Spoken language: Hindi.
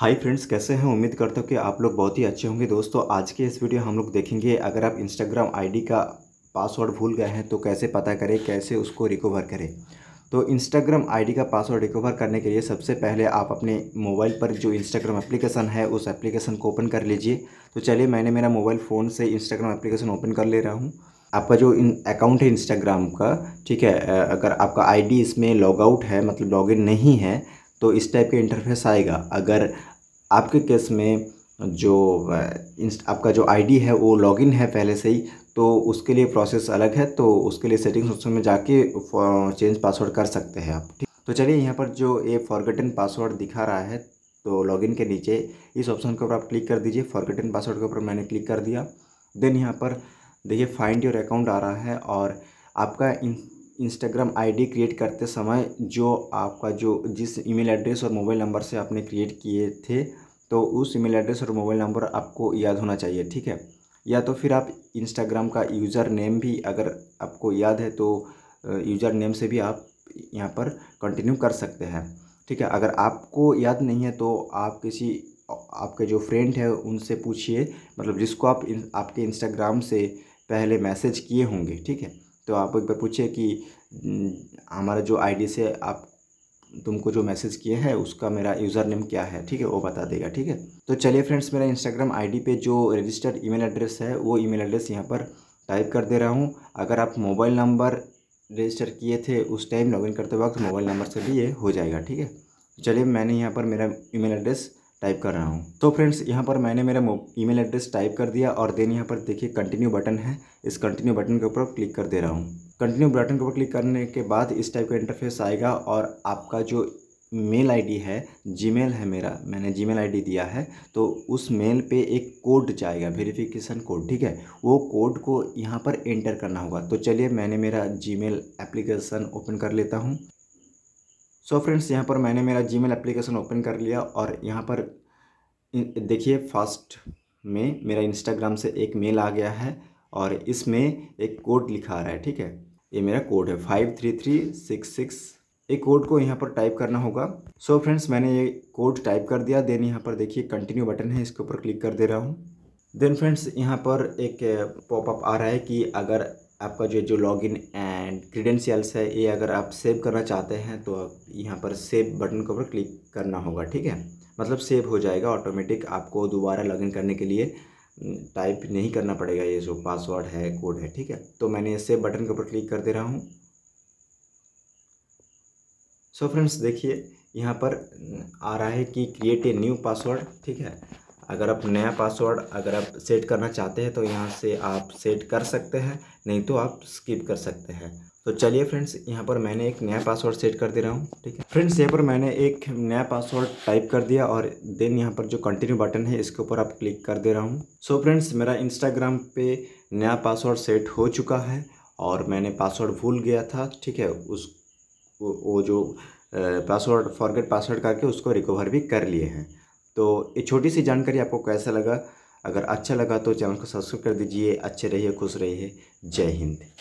हाय फ्रेंड्स कैसे हैं उम्मीद करता हूँ कि आप लोग बहुत ही अच्छे होंगे दोस्तों आज के इस वीडियो हम लोग देखेंगे अगर आप इंस्टाग्राम आईडी का पासवर्ड भूल गए हैं तो कैसे पता करें कैसे उसको रिकवर करें तो इंस्टाग्राम आईडी का पासवर्ड रिकवर करने के लिए सबसे पहले आप अपने मोबाइल पर जो इंस्टाग्राम एप्लीकेशन है उस एप्लीकेशन को ओपन कर लीजिए तो चलिए मैंने मेरा मोबाइल फ़ोन से इंस्टाग्राम एप्लीकेशन ओपन कर ले रहा हूँ आपका जो इन अकाउंट है इंस्टाग्राम का ठीक है अगर आपका आईडी इसमें लॉग आउट है मतलब लॉगिन नहीं है तो इस टाइप का इंटरफेस आएगा अगर आपके केस में जो आपका जो आईडी है वो लॉगिन है पहले से ही तो उसके लिए प्रोसेस अलग है तो उसके लिए सेटिंग्स ऑप्शन में जाके चेंज पासवर्ड कर सकते हैं आप ठीक तो चलिए यहाँ पर जो ये फॉरगेटन पासवर्ड दिखा रहा है तो लॉगिन के नीचे इस ऑप्शन के ऊपर आप क्लिक कर दीजिए फॉरगेटन पासवर्ड के ऊपर मैंने क्लिक कर दिया देन यहाँ पर देखिए फाइंड योर अकाउंट आ रहा है और आपका इन इंस्टाग्राम आईडी क्रिएट करते समय जो आपका जो जिस ईमेल एड्रेस और मोबाइल नंबर से आपने क्रिएट किए थे तो उस ईमेल एड्रेस और मोबाइल नंबर आपको याद होना चाहिए ठीक है या तो फिर आप इंस्टाग्राम का यूज़र नेम भी अगर आपको याद है तो यूज़र नेम से भी आप यहाँ पर कंटिन्यू कर सकते हैं ठीक है अगर आपको याद नहीं है तो आप किसी आपके जो फ्रेंड है उनसे पूछिए मतलब जिसको आप इन, आपके इंस्टाग्राम से पहले मैसेज किए होंगे ठीक है तो आप एक बार पूछिए कि हम्म, हमारा जो आईडी से आप तुमको जो मैसेज किए हैं उसका मेरा यूज़र नेम क्या है ठीक है वो बता देगा ठीक है तो चलिए फ्रेंड्स मेरा इंस्टाग्राम आईडी पे जो रजिस्टर्ड ईमेल एड्रेस है वो ईमेल एड्रेस यहाँ पर टाइप कर दे रहा हूँ अगर आप मोबाइल नंबर रजिस्टर किए थे उस टाइम लॉगिन करते वक्त मोबाइल नंबर से भी ये हो जाएगा ठीक है चलिए मैंने यहाँ पर मेरा ईमेल एड्रेस टाइप कर रहा हूँ तो फ्रेंड्स यहाँ पर मैंने मेरा ईमेल एड्रेस टाइप कर दिया और देन यहाँ पर देखिए कंटिन्यू बटन है इस कंटिन्यू बटन के ऊपर क्लिक कर दे रहा हूँ कंटिन्यू बटन के ऊपर क्लिक करने के बाद इस टाइप का इंटरफेस आएगा और आपका जो मेल आईडी है जीमेल है मेरा मैंने जीमेल आईडी दिया है तो उस मेल पे एक कोड जाएगा वेरिफिकेशन कोड ठीक है वो कोड को यहाँ पर एंटर करना होगा तो चलिए मैंने मेरा जीमेल एप्लीकेशन ओपन कर लेता हूँ सो so फ्रेंड्स यहाँ पर मैंने मेरा जीमेल एप्लीकेशन ओपन कर लिया और यहाँ पर देखिए फर्स्ट में मेरा इंस्टाग्राम से एक मेल आ गया है और इसमें एक कोड लिखा आ रहा है ठीक है ये मेरा कोड है five three three six six एक कोड को यहाँ पर टाइप करना होगा सो so फ्रेंड्स मैंने ये कोड टाइप कर दिया देन यहाँ पर देखिए कंटिन्यू बटन है इसके ऊपर क्लिक कर दे रहा हूँ देन फ्रेंड्स यहाँ पर एक पॉपअप आ रहा है कि अगर आपका जो जो लॉगिन एंड क्रीडेंशियल्स है ये अगर आप सेव करना चाहते हैं तो आप यहाँ पर सेव बटन के ऊपर क्लिक करना होगा ठीक है मतलब सेव हो जाएगा ऑटोमेटिक आपको दोबारा लॉगिन करने के लिए टाइप हम्म, नहीं करना पड़ेगा ये जो पासवर्ड है कोड है ठीक है तो मैंने सेव बटन के ऊपर क्लिक कर दे रहा हूँ सो फ्रेंड्स देखिए यहाँ पर हम्म, आ रहा है कि क्रिएट ए न्यू पासवर्ड ठीक है अगर आप नया पासवर्ड अगर आप सेट करना चाहते हैं तो यहाँ से आप सेट कर सकते हैं नहीं तो आप स्किप कर सकते हैं तो चलिए फ्रेंड्स यहाँ पर मैंने एक नया पासवर्ड सेट कर दे रहा हूँ ठीक है फ्रेंड्स यहाँ पर मैंने एक नया पासवर्ड टाइप कर दिया और देन यहाँ पर जो कंटिन्यू बटन है इसके ऊपर आप क्लिक कर दे रहा हूँ सो फ्रेंड्स मेरा इंस्टाग्राम पे नया पासवर्ड सेट हो चुका है और मैंने पासवर्ड भूल गया था ठीक है उस वो जो पासवर्ड फॉरगेट पासवर्ड करके उसको रिकवर भी कर लिए हैं तो ये छोटी सी जानकारी आपको कैसा लगा अगर अच्छा लगा तो चैनल को सब्सक्राइब कर दीजिए अच्छे रहिए खुश रहिए जय हिंद